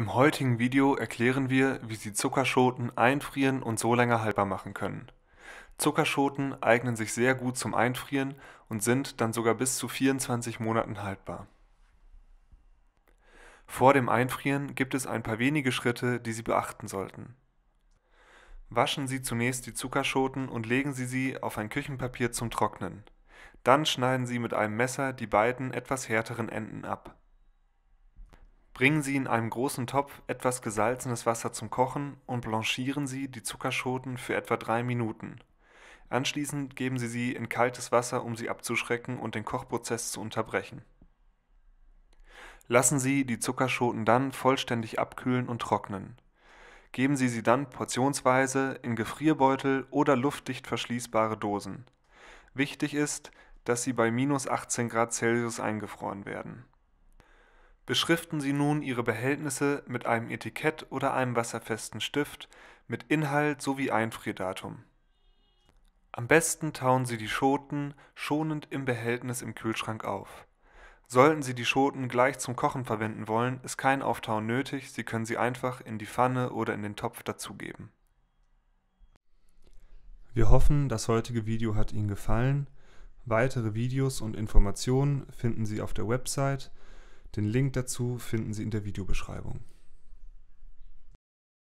Im heutigen Video erklären wir, wie Sie Zuckerschoten einfrieren und so länger haltbar machen können. Zuckerschoten eignen sich sehr gut zum Einfrieren und sind dann sogar bis zu 24 Monaten haltbar. Vor dem Einfrieren gibt es ein paar wenige Schritte, die Sie beachten sollten. Waschen Sie zunächst die Zuckerschoten und legen Sie sie auf ein Küchenpapier zum Trocknen. Dann schneiden Sie mit einem Messer die beiden etwas härteren Enden ab. Bringen Sie in einem großen Topf etwas gesalzenes Wasser zum Kochen und blanchieren Sie die Zuckerschoten für etwa drei Minuten. Anschließend geben Sie sie in kaltes Wasser, um sie abzuschrecken und den Kochprozess zu unterbrechen. Lassen Sie die Zuckerschoten dann vollständig abkühlen und trocknen. Geben Sie sie dann portionsweise in Gefrierbeutel oder luftdicht verschließbare Dosen. Wichtig ist, dass sie bei minus 18 Grad Celsius eingefroren werden. Beschriften Sie nun Ihre Behältnisse mit einem Etikett oder einem wasserfesten Stift mit Inhalt sowie Einfriedatum. Am besten tauen Sie die Schoten schonend im Behältnis im Kühlschrank auf. Sollten Sie die Schoten gleich zum Kochen verwenden wollen, ist kein Auftauen nötig, Sie können sie einfach in die Pfanne oder in den Topf dazugeben. Wir hoffen, das heutige Video hat Ihnen gefallen. Weitere Videos und Informationen finden Sie auf der Website den Link dazu finden Sie in der Videobeschreibung.